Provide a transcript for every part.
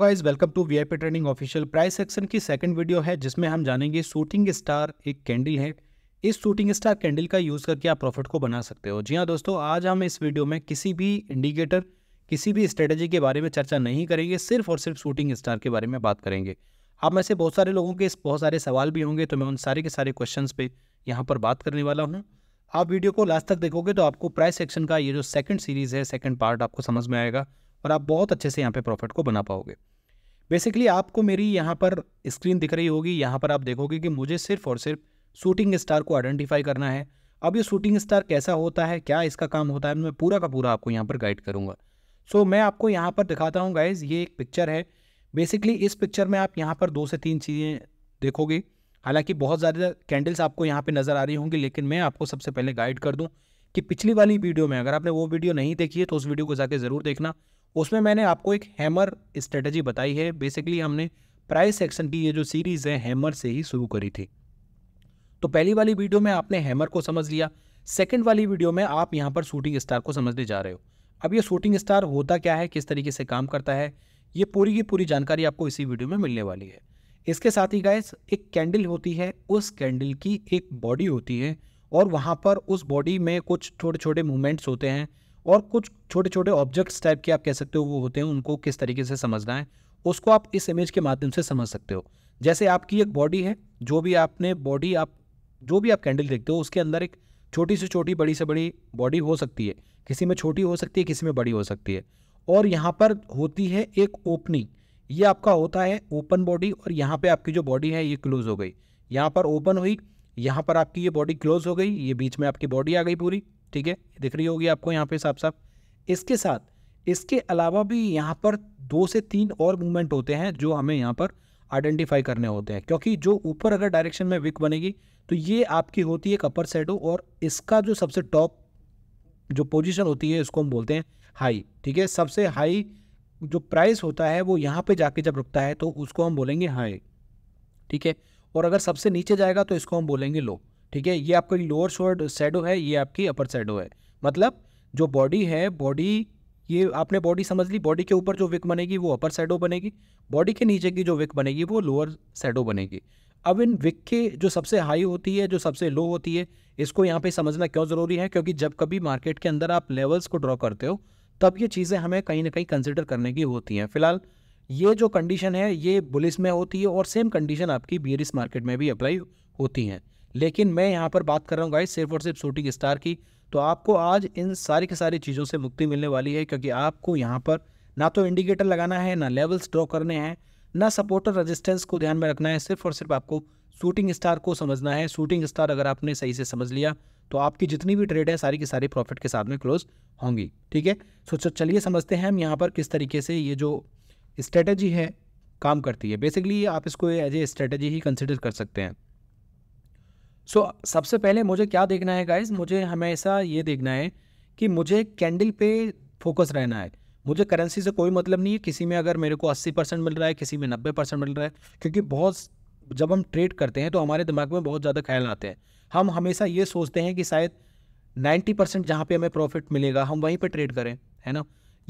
Wise welcome to V training official price section की second video है जिसमें हम जानेंगे शूटिंग स्टार एक कैंडल है इस शूटिंग स्टार कैंडल का यूज़ करके आप प्रॉफिट को बना सकते हो जी हाँ दोस्तों आज हम इस वीडियो में किसी भी इंडिकेटर किसी भी स्ट्रेटेजी के बारे में चर्चा नहीं करेंगे सिर्फ और सिर्फ शूटिंग स्टार के बारे में बात करेंगे आप में से बहुत सारे लोगों के बहुत सारे सवाल भी होंगे तो मैं उन सारे के सारे क्वेश्चन पर यहाँ पर बात करने वाला हूँ आप वीडियो को लास्ट तक देखोगे तो आपको प्राइस सेक्शन का ये जो सेकंड सीरीज़ है सेकंड पार्ट आपको समझ में आएगा और आप बहुत अच्छे से यहाँ पे प्रॉफिट को बना पाओगे बेसिकली आपको मेरी यहाँ पर स्क्रीन दिख रही होगी यहाँ पर आप देखोगे कि मुझे सिर्फ और सिर्फ शूटिंग स्टार को आइडेंटिफाई करना है अब ये शूटिंग स्टार कैसा होता है क्या इसका काम होता है मैं पूरा का पूरा आपको यहाँ पर गाइड करूँगा सो so, मैं आपको यहाँ पर दिखाता हूँ गाइज ये एक पिक्चर है बेसिकली इस पिक्चर में आप यहाँ पर दो से तीन चीज़ें देखोगे हालांकि बहुत ज़्यादा कैंडल्स आपको यहाँ पे नज़र आ रही होंगी लेकिन मैं आपको सबसे पहले गाइड कर दूँ कि पिछली वाली वीडियो में अगर आपने वो वीडियो नहीं देखी है तो उस वीडियो को जाके ज़रूर देखना उसमें मैंने आपको एक हैमर स्ट्रेटजी बताई है बेसिकली हमने प्राइस सेक्शन की ये जो सीरीज़ है हैमर से ही शुरू करी थी तो पहली वाली वीडियो में आपने हैमर को समझ लिया सेकेंड वाली वीडियो में आप यहाँ पर शूटिंग स्टार को समझने जा रहे हो अब ये शूटिंग स्टार होता क्या है किस तरीके से काम करता है ये पूरी की पूरी जानकारी आपको इसी वीडियो में मिलने वाली है इसके साथ ही गाइस एक कैंडल होती है उस कैंडल की एक बॉडी होती है और वहाँ पर उस बॉडी में कुछ छोटे छोटे मूवमेंट्स होते हैं और कुछ छोटे छोटे ऑब्जेक्ट्स टाइप के आप कह सकते हो वो होते हैं उनको किस तरीके से समझना है उसको आप इस इमेज के माध्यम से समझ सकते हो जैसे आपकी एक बॉडी है जो भी आपने बॉडी आप जो भी आप कैंडल देखते हो उसके अंदर एक छोटी से छोटी बड़ी से बड़ी बॉडी हो सकती है किसी में छोटी हो सकती है किसी में बड़ी हो सकती है और यहाँ पर होती है एक ओपनिंग ये आपका होता है ओपन बॉडी और यहाँ पे आपकी जो बॉडी है ये क्लोज़ हो गई यहाँ पर ओपन हुई यहाँ पर आपकी ये बॉडी क्लोज़ हो गई ये बीच में आपकी बॉडी आ गई पूरी ठीक है दिख रही होगी आपको यहाँ पे साफ साफ इसके साथ इसके अलावा भी यहाँ पर दो से तीन और मूवमेंट होते हैं जो हमें यहाँ पर आइडेंटिफाई करने होते हैं क्योंकि जो ऊपर अगर डायरेक्शन में विक बनेगी तो ये आपकी होती है अपर सैडो और इसका जो सबसे टॉप जो पोजीशन होती है इसको हम बोलते हैं हाई ठीक है सबसे हाई जो प्राइस होता है वो यहाँ पे जाके जब रुकता है तो उसको हम बोलेंगे हाई ठीक है और अगर सबसे नीचे जाएगा तो इसको हम बोलेंगे लो ठीक है ये आपकी लोअर शोर्ड सैडो है ये आपकी अपर सैडो है मतलब जो बॉडी है बॉडी ये आपने बॉडी समझ ली बॉडी के ऊपर जो विक बनेगी वो अपर सैडो बनेगी बॉडी के नीचे की जो विक बनेगी वो लोअर सैडो बनेगी अब इन विक के जो सबसे हाई होती है जो सबसे लो होती है इसको यहाँ पे समझना क्यों ज़रूरी है क्योंकि जब कभी मार्केट के अंदर आप लेवल्स को ड्रॉ करते हो तब ये चीज़ें हमें कहीं ना कहीं कंसिडर करने की होती हैं फिलहाल ये जो कंडीशन है ये बुलिस में होती है और सेम कंडीशन आपकी बियरिस मार्केट में भी अप्लाई होती हैं लेकिन मैं यहाँ पर बात कर रहा हूँ गाइस सिर्फ और सिर्फ शूटिंग स्टार की तो आपको आज इन सारी की सारी चीज़ों से मुक्ति मिलने वाली है क्योंकि आपको यहाँ पर ना तो इंडिकेटर लगाना है ना लेवल्स ड्रॉ करने हैं ना सपोर्टर रेजिस्टेंस को ध्यान में रखना है सिर्फ और सिर्फ आपको शूटिंग स्टार को समझना है शूटिंग स्टार अगर आपने सही से समझ लिया तो आपकी जितनी भी ट्रेड है सारी की सारी प्रॉफिट के साथ में क्लोज होंगी ठीक है सो चलिए समझते हैं हम यहाँ पर किस तरीके से ये जो स्ट्रेटजी है काम करती है बेसिकली आप इसको एज ए स्ट्रेटजी ही कंसिडर कर सकते हैं सो सबसे पहले मुझे क्या देखना है गाइज मुझे हमेशा ये देखना है कि मुझे कैंडल पे फोकस रहना है मुझे करेंसी से कोई मतलब नहीं है किसी में अगर मेरे को 80 परसेंट मिल रहा है किसी में 90 परसेंट मिल रहा है क्योंकि बहुत जब हम ट्रेड करते हैं तो हमारे दिमाग में बहुत ज़्यादा ख्याल आते हैं हम हमेशा ये सोचते हैं कि शायद 90 परसेंट जहाँ पर हमें प्रॉफिट मिलेगा हम वहीं पर ट्रेड करें है ना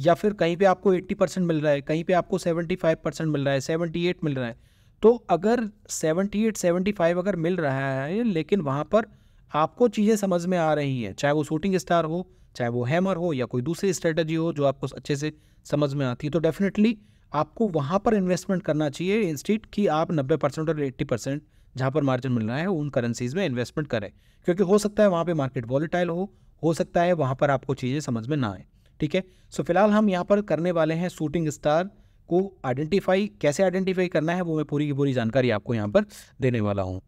या फिर कहीं पर आपको एट्टी मिल रहा है कहीं पर आपको सेवेंटी मिल रहा है सेवेंटी मिल रहा है तो अगर 78 75 अगर मिल रहा है लेकिन वहाँ पर आपको चीज़ें समझ में आ रही हैं चाहे वो शूटिंग स्टार हो चाहे वो हैमर हो या कोई दूसरी स्ट्रेटजी हो जो आपको अच्छे से समझ में आती है तो डेफिनेटली आपको वहाँ पर इन्वेस्टमेंट करना चाहिए इंस्टीट कि आप 90 परसेंट और 80 परसेंट जहाँ पर मार्जिन मिल रहा है उन करेंसीज में इन्वेस्टमेंट करें क्योंकि हो सकता है वहाँ पर मार्केट वॉलीटाइल हो हो सकता है वहाँ पर आपको चीज़ें समझ में ना आए ठीक है सो फिलहाल हम यहाँ पर करने वाले हैं शूटिंग स्टार को आइडेंटिफाई कैसे आइडेंटिफाई करना है वो मैं पूरी की पूरी जानकारी आपको यहाँ पर देने वाला हूँ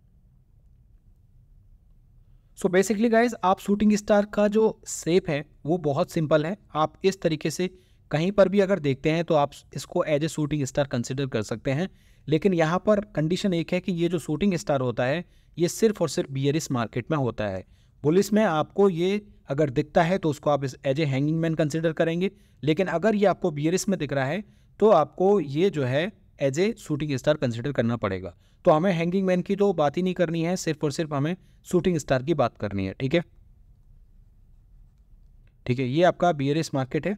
सो बेसिकली गाइज आप शूटिंग स्टार का जो सेप है वो बहुत सिंपल है आप इस तरीके से कहीं पर भी अगर देखते हैं तो आप इसको as a shooting star consider कर सकते हैं लेकिन यहाँ पर कंडीशन एक है कि ये जो शूटिंग स्टार होता है ये सिर्फ और सिर्फ बियरिस मार्केट में होता है पुलिस में आपको ये अगर दिखता है तो उसको आप as a hanging man consider करेंगे लेकिन अगर ये आपको बियरिस में दिख रहा है तो आपको ये जो है as a shooting star consider करना पड़ेगा तो हमें हैंगिंग मैन की तो बात ही नहीं करनी है सिर्फ और सिर्फ हमें शूटिंग स्टार की बात करनी है ठीक है ठीक है ये आपका बियरिस मार्केट है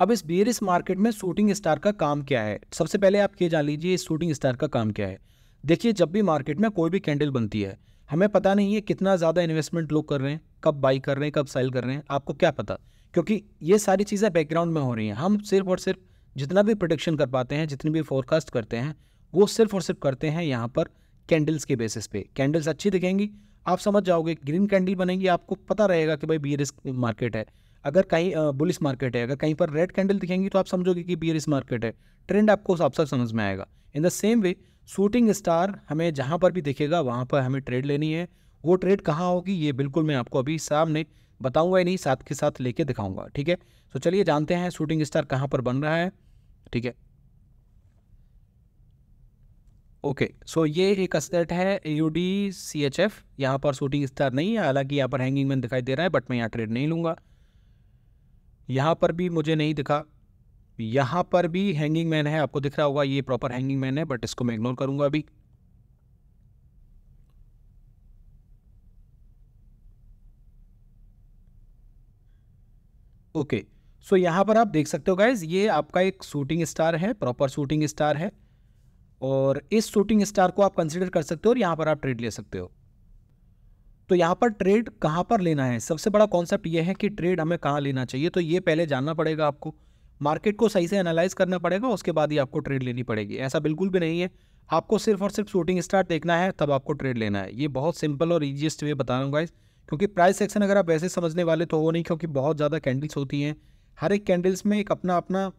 अब इस बियरिस मार्केट में शूटिंग स्टार का काम क्या है सबसे पहले आप ये जान लीजिए इस शूटिंग स्टार का काम क्या है देखिए जब भी मार्केट में कोई भी कैंडल बनती है हमें पता नहीं है कितना ज़्यादा इन्वेस्टमेंट लोग कर रहे हैं कब बाई कर रहे हैं कब सेल कर रहे हैं आपको क्या पता क्योंकि ये सारी चीज़ें बैकग्राउंड में हो रही हैं हम सिर्फ और सिर्फ जितना भी प्रोडिक्शन कर पाते हैं जितनी भी फोरकास्ट करते हैं वो सिर्फ और सिर्फ करते हैं यहाँ पर कैंडल्स के बेसिस पे कैंडल्स अच्छी दिखेंगी आप समझ जाओगे ग्रीन कैंडल बनेगी आपको पता रहेगा कि भाई बी रिस्क मार्केट है अगर कहीं बुलिस मार्केट है अगर कहीं पर रेड कैंडल दिखेंगी तो आप समझोगे कि बी रिस्क मार्केट है ट्रेंड आपको उस हिसाब समझ में आएगा in the same way shooting star हमें जहाँ पर भी दिखेगा वहाँ पर हमें ट्रेड लेनी है वो ट्रेड कहाँ होगी ये बिल्कुल मैं आपको अभी सामने बताऊंगा ही नहीं साथ के साथ लेके दिखाऊंगा ठीक है तो चलिए जानते हैं शूटिंग स्टार कहाँ पर बन रहा है ठीक है ओके सो ये एक असेट है U D C H F यहाँ पर शूटिंग स्टार नहीं है हालांकि यहाँ पर हैंगिंग मैन दिखाई दे रहा है बट मैं यहाँ ट्रेड नहीं लूँगा यहाँ पर भी मुझे नहीं दिखा यहाँ पर भी हैंगिंग मैन है आपको दिख रहा होगा ये प्रॉपर हैंगिंग मैन है बट इसको मैं इग्नोर करूंगा अभी ओके सो यहां यहाँ पर आप देख सकते हो गाइज ये आपका एक शूटिंग स्टार है प्रॉपर शूटिंग स्टार है और इस शूटिंग स्टार को आप कंसिडर कर सकते हो और यहाँ पर आप ट्रेड ले सकते हो तो यहाँ पर ट्रेड कहाँ पर लेना है सबसे बड़ा कॉन्सेप्ट यह है कि ट्रेड हमें कहाँ लेना चाहिए तो ये पहले जानना पड़ेगा आपको मार्केट को सही से एनालाइज करना पड़ेगा उसके बाद ही आपको ट्रेड लेनी पड़ेगी ऐसा बिल्कुल भी नहीं है आपको सिर्फ और सिर्फ शूटिंग स्टार्ट देखना है तब आपको ट्रेड लेना है ये बहुत सिंपल और ईजिएस्ट वे बता रहा हूँ क्योंकि प्राइस सेक्शन अगर आप वैसे समझने वाले तो वो नहीं क्योंकि बहुत ज़्यादा कैंडल्स होती हैं हर एक कैंडल्स में एक अपना अपना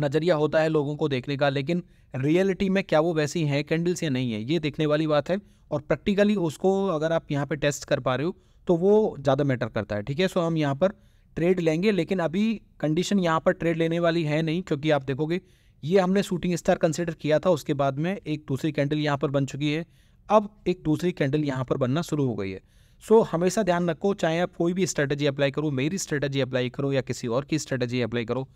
नज़रिया होता है लोगों को देखने का लेकिन रियलिटी में क्या वो वैसी हैं कैंडल्स या नहीं है ये देखने वाली बात है और प्रैक्टिकली उसको अगर आप यहाँ पे टेस्ट कर पा रहे हो तो वो ज़्यादा मैटर करता है ठीक है सो हम यहाँ पर ट्रेड लेंगे लेकिन अभी कंडीशन यहाँ पर ट्रेड लेने वाली है नहीं क्योंकि आप देखोगे ये हमने शूटिंग स्टार कंसिडर किया था उसके बाद में एक दूसरी कैंडल यहाँ पर बन चुकी है अब एक दूसरी कैंडल यहाँ पर बनना शुरू हो गई है सो so, हमेशा ध्यान रखो चाहे आप कोई भी स्ट्रेटजी अप्लाई करो मेरी स्ट्रेटजी अप्लाई करो या किसी और की स्ट्रेटजी अप्लाई करो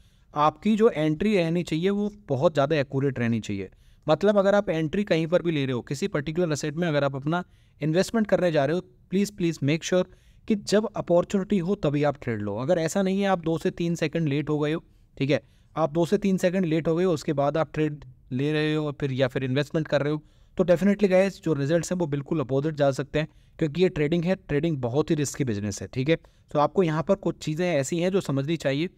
आपकी जो एंट्री रहनी चाहिए वो बहुत ज़्यादा एक्यूरेट रहनी चाहिए मतलब अगर आप एंट्री कहीं पर भी ले रहे हो किसी पर्टिकुलर असेट में अगर आप अपना इन्वेस्टमेंट करने जा रहे हो please please make sure sure कि जब अपॉर्चुनिटी हो तभी आप ट्रेड लो अगर ऐसा नहीं है आप दो से तीन सेकंड लेट हो गए हो ठीक है आप दो से तीन सेकंड लेट हो गए हो उसके बाद आप ट्रेड ले रहे हो फिर या फिर इन्वेस्टमेंट कर रहे हो तो डेफिनेटली गए जो रिज़ल्ट हैं वो बिल्कुल अपोजिट जा सकते हैं क्योंकि ये ट्रेडिंग है ट्रेडिंग बहुत ही रिस्की बिजनेस है ठीक है तो आपको यहाँ पर कुछ चीज़ें ऐसी हैं जो समझनी चाहिए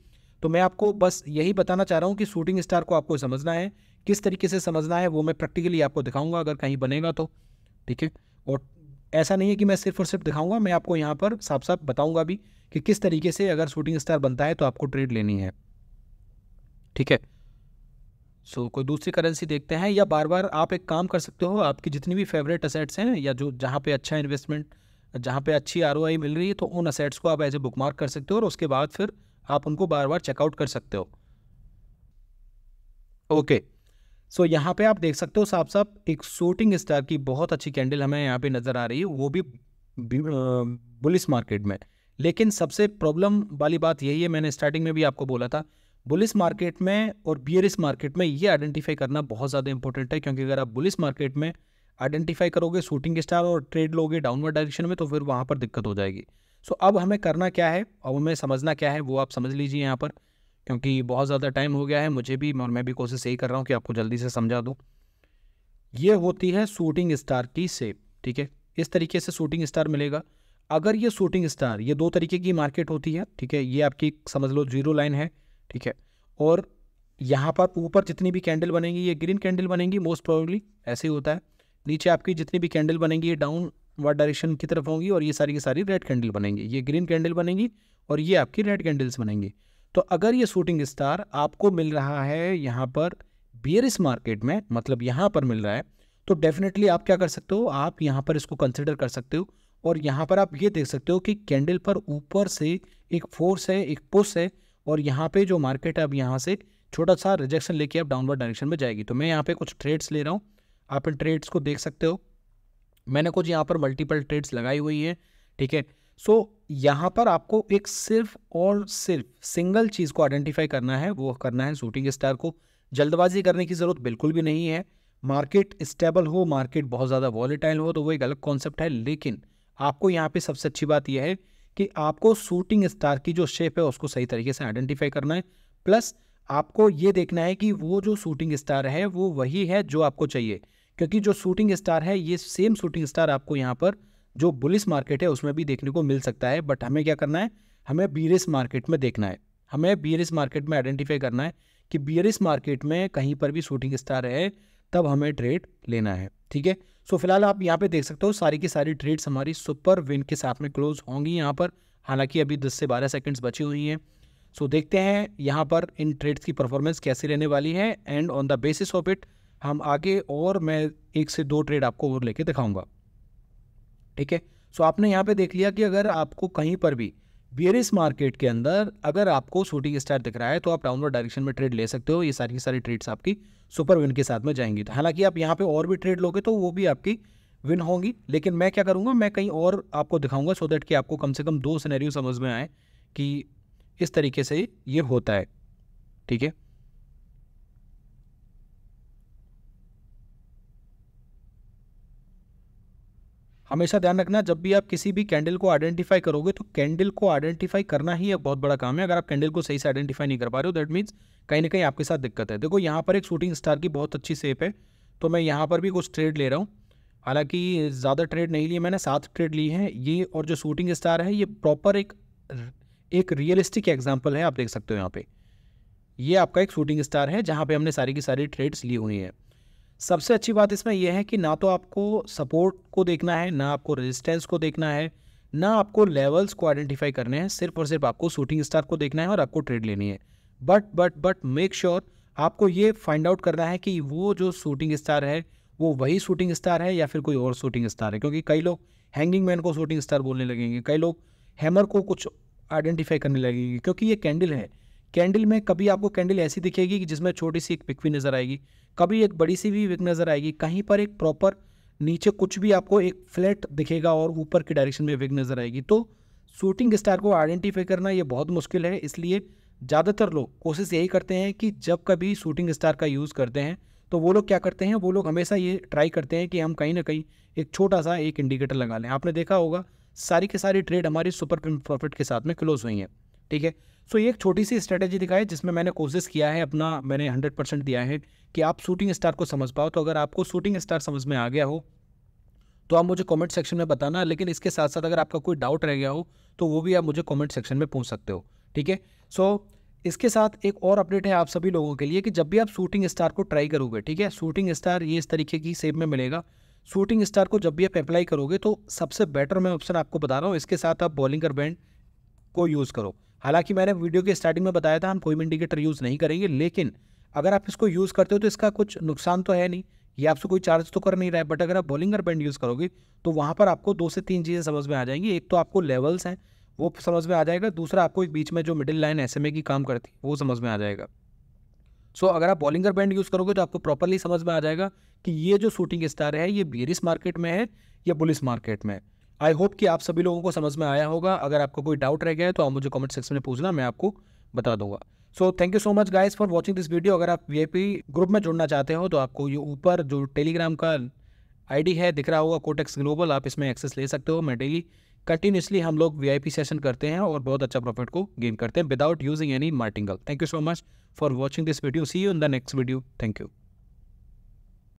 तो मैं आपको बस यही बताना चाह रहा हूँ कि शूटिंग स्टार को आपको समझना है किस तरीके से समझना है वो मैं प्रैक्टिकली आपको दिखाऊंगा अगर कहीं बनेगा तो ठीक है और ऐसा नहीं है कि मैं सिर्फ और सिर्फ दिखाऊंगा मैं आपको यहाँ पर साफ साफ बताऊंगा भी कि किस तरीके से अगर शूटिंग स्टार बनता है तो आपको ट्रेड लेनी है ठीक है सो so, कोई दूसरी करेंसी देखते हैं या बार बार आप एक काम कर सकते हो आपकी जितनी भी फेवरेट असेट्स हैं या जो जहाँ पे अच्छा इन्वेस्टमेंट जहाँ पे अच्छी आर मिल रही है तो उन असेट्स को आप एज ए मार्क कर सकते हो और उसके बाद फिर आप उनको बार बार चेकआउट कर सकते हो ओके okay. सो यहाँ पे आप देख सकते हो साफ साफ एक शूटिंग स्टार की बहुत अच्छी कैंडल हमें यहाँ पे नज़र आ रही है वो भी बुलिस मार्केट में लेकिन सबसे प्रॉब्लम वाली बात यही है मैंने स्टार्टिंग में भी आपको बोला था बुलिस मार्केट में और बियरिस मार्केट में ये आइडेंटिफाई करना बहुत ज़्यादा इंपॉर्टेंट है क्योंकि अगर आप बुलिस मार्केट में आइडेंटिफाई करोगे शूटिंग स्टार और ट्रेड लोगे डाउनवर्ड डायरेक्शन में तो फिर वहाँ पर दिक्कत हो जाएगी सो so, अब हमें करना क्या है अब हमें समझना क्या है वो आप समझ लीजिए यहाँ पर क्योंकि बहुत ज़्यादा टाइम हो गया है मुझे भी और मैं भी कोशिश यही कर रहा हूँ कि आपको जल्दी से समझा दूँ ये होती है शूटिंग स्टार की सेप ठीक है इस तरीके से शूटिंग स्टार मिलेगा अगर ये शूटिंग स्टार ये दो तरीके की मार्केट होती है ठीक है ये आपकी समझ लो जीरो लाइन है ठीक है और यहाँ पर ऊपर जितनी भी कैंडल बनेंगी ये ग्रीन कैंडल बनेंगी मोस्ट प्रोबेबली ऐसे ही होता है नीचे आपकी जितनी भी कैंडल बनेंगी ये डाउन वर्ड डायरेक्शन की तरफ होंगी और ये सारी की सारी रेड कैंडल बनेंगी ये ग्रीन कैंडल बनेंगी और ये आपकी रेड कैंडल्स बनेंगी तो अगर ये शूटिंग स्टार आपको मिल रहा है यहाँ पर बियरिस मार्केट में मतलब यहाँ पर मिल रहा है तो डेफिनेटली आप क्या कर सकते हो आप यहाँ पर इसको कंसिडर कर सकते हो और यहाँ पर आप ये देख सकते हो कि कैंडल पर ऊपर से एक फोर्स है एक पुश है और यहाँ पे जो मार्केट है अब यहाँ से छोटा सा रिजेक्शन लेके आप डाउनवर्ड डायरेक्शन में जाएगी तो मैं यहाँ पे कुछ ट्रेड्स ले रहा हूँ आप इन ट्रेड्स को देख सकते हो मैंने कुछ यहाँ पर मल्टीपल ट्रेड्स लगाई हुई है ठीक है सो यहाँ पर आपको एक सिर्फ और सिर्फ सिंगल चीज़ को आइडेंटिफाई करना है वो करना है शूटिंग स्टार को जल्दबाजी करने की ज़रूरत बिल्कुल भी नहीं है मार्केट स्टेबल हो मार्केट बहुत ज़्यादा वॉलीटाइल हो तो वो एक अलग कॉन्सेप्ट है लेकिन आपको यहाँ पे सबसे अच्छी बात यह है कि आपको शूटिंग स्टार की जो शेप है उसको सही तरीके से आइडेंटिफाई करना है प्लस आपको ये देखना है कि वो जो शूटिंग स्टार है वो वही है जो आपको चाहिए क्योंकि जो शूटिंग स्टार है ये सेम शूटिंग स्टार आपको यहाँ पर जो बुलिस मार्केट है उसमें भी देखने को मिल सकता है बट हमें क्या करना है हमें बीरिस मार्केट में देखना है हमें बीरिस मार्केट में आइडेंटिफाई करना है कि बीरिस मार्केट में कहीं पर भी शूटिंग स्टार है तब हमें ट्रेड लेना है ठीक है सो फिलहाल आप यहाँ पे देख सकते हो सारी की सारी ट्रेड्स हमारी सुपर विन के साथ में क्लोज होंगी यहाँ पर हालांकि अभी 10 से 12 सेकंड्स बची हुई हैं सो देखते हैं यहाँ पर इन ट्रेड्स की परफॉर्मेंस कैसी रहने वाली है and on the basis of it हम आगे और मैं एक से दो ट्रेड आपको और लेके दिखाऊंगा ठीक है सो आपने यहाँ पे देख लिया कि अगर आपको कहीं पर भी बियरिस मार्केट के अंदर अगर आपको शूटिंग स्टार दिख रहा है तो आप डाउनवर्ड डायरेक्शन में ट्रेड ले सकते हो ये सारी की सारी ट्रेड्स आपकी सुपर विन के साथ में जाएंगी तो हालांकि आप यहाँ पे और भी ट्रेड लोगे तो वो भी आपकी विन होंगी लेकिन मैं क्या करूँगा मैं कहीं और आपको दिखाऊंगा सो दैट कि आपको कम से कम दो सिनेरियो समझ में आए कि इस तरीके से ये होता है ठीक है हमेशा ध्यान रखना जब भी आप किसी भी कैंडल को आइडेंटिफाई करोगे तो कैंडल को आइडेंटिफाई करना ही एक बहुत बड़ा काम है अगर आप कैंडल को सही से आइडेंटिफाई नहीं कर पा रहे हो दैट मीन्स कहीं ना कहीं आपके साथ दिक्कत है देखो यहाँ पर एक शूटिंग स्टार की बहुत अच्छी सेप है तो मैं यहाँ पर भी कुछ ट्रेड ले रहा हूँ हालांकि ज़्यादा ट्रेड नहीं लिए मैंने सात ट्रेड ली हैं ये और जो शूटिंग स्टार है ये प्रॉपर एक एक रियलिस्टिक एग्जाम्पल है आप देख सकते हो यहाँ पे ये आपका एक शूटिंग स्टार है जहाँ पे हमने सारी की सारी ट्रेड्स ली हुई हैं सबसे अच्छी बात इसमें यह है कि ना तो आपको सपोर्ट को देखना है ना आपको रेजिस्टेंस को देखना है ना आपको लेवल्स को आइडेंटिफाई करने हैं सिर्फ और सिर्फ आपको शूटिंग स्टार को देखना है और आपको ट्रेड लेनी है but but but make sure आपको ये फाइंड आउट करना है कि वो जो शूटिंग स्टार है वो वही शूटिंग स्टार है या फिर कोई और शूटिंग स्टार है क्योंकि कई लोग हैंगिंग मैन को शूटिंग स्टार बोलने लगेंगे कई लोग हैमर को कुछ आइडेंटिफाई करने लगेंगे क्योंकि ये कैंडल है कैंडल में कभी आपको कैंडल ऐसी दिखेगी कि जिसमें छोटी सी एक पिक भी नज़र आएगी कभी एक बड़ी सी भी विक नज़र आएगी कहीं पर एक प्रॉपर नीचे कुछ भी आपको एक फ्लैट दिखेगा और ऊपर की डायरेक्शन में विक नज़र आएगी तो शूटिंग स्टार को आइडेंटिफाई करना ये बहुत मुश्किल है इसलिए ज़्यादातर लोग कोशिश यही करते हैं कि जब कभी शूटिंग स्टार का यूज़ करते हैं तो वो लोग क्या करते हैं वो लोग हमेशा ये ट्राई करते हैं कि हम कहीं ना कहीं एक छोटा सा एक इंडिकेटर लगा लें आपने देखा होगा सारी के सारी ट्रेड हमारी सुपर प्रॉफिट के साथ में क्लोज हुई हैं ठीक है सो so, ये एक छोटी सी स्ट्रैटेजी दिखाई जिसमें मैंने कोशिश किया है अपना मैंने हंड्रेड परसेंट दिया है कि आप शूटिंग स्टार को समझ पाओ तो अगर आपको शूटिंग स्टार समझ में आ गया हो तो आप मुझे कमेंट सेक्शन में बताना लेकिन इसके साथ साथ अगर आपका कोई डाउट रह गया हो तो वो भी आप मुझे कॉमेंट सेक्शन में पूछ सकते हो ठीक है सो इसके साथ एक और अपडेट है आप सभी लोगों के लिए कि जब भी आप शूटिंग स्टार को ट्राई करोगे ठीक है शूटिंग स्टार ये इस तरीके की सेप में मिलेगा शूटिंग स्टार को जब भी आप अप्लाई करोगे तो सबसे बेटर मैं ऑप्शन आपको बता रहा हूँ इसके साथ आप बॉलिंग कर बैंड को यूज़ करो हालांकि मैंने वीडियो के स्टार्टिंग में बताया था हम कोई इंडिकेटर यूज़ नहीं करेंगे लेकिन अगर आप इसको यूज़ करते हो तो इसका कुछ नुकसान तो है नहीं ये आपसे कोई चार्ज तो कर नहीं रहा है बट अगर आप बॉलिंगर बैंड यूज़ करोगे तो वहाँ पर आपको दो से तीन चीज़ें समझ में आ जाएंगी एक तो आपको लेवल्स हैं वो समझ में आ जाएगा दूसरा आपको एक बीच में जो मिडिल लाइन एस की काम करती है वो समझ में आ जाएगा सो so, अगर आप बॉलिंगर बैंड यूज़ करोगे तो आपको प्रॉपरली समझ में आ जाएगा कि ये जो शूटिंग स्टार है ये बेरिस मार्केट में है या बुलिस मार्केट में है आई होप कि आप सभी लोगों को समझ में आया होगा अगर आपको कोई डाउट रह गया है तो आप मुझे कमेंट सेक्शन में पूछना मैं आपको बता दूंगा so thank you so much guys for watching this video अगर आप वी ग्रुप में जुड़ना चाहते हो तो आपको ये ऊपर जो टेलीग्राम का आईडी है दिख रहा होगा कोटेक्स ग्लोबल आप इसमें एक्सेस ले सकते हो मैं डेली कंटिन्यूसली हम लोग वी सेशन करते हैं और बहुत अच्छा प्रॉफिट को गेन करते हैं without using any martingale thank you so much for watching this video see you in the next video thank you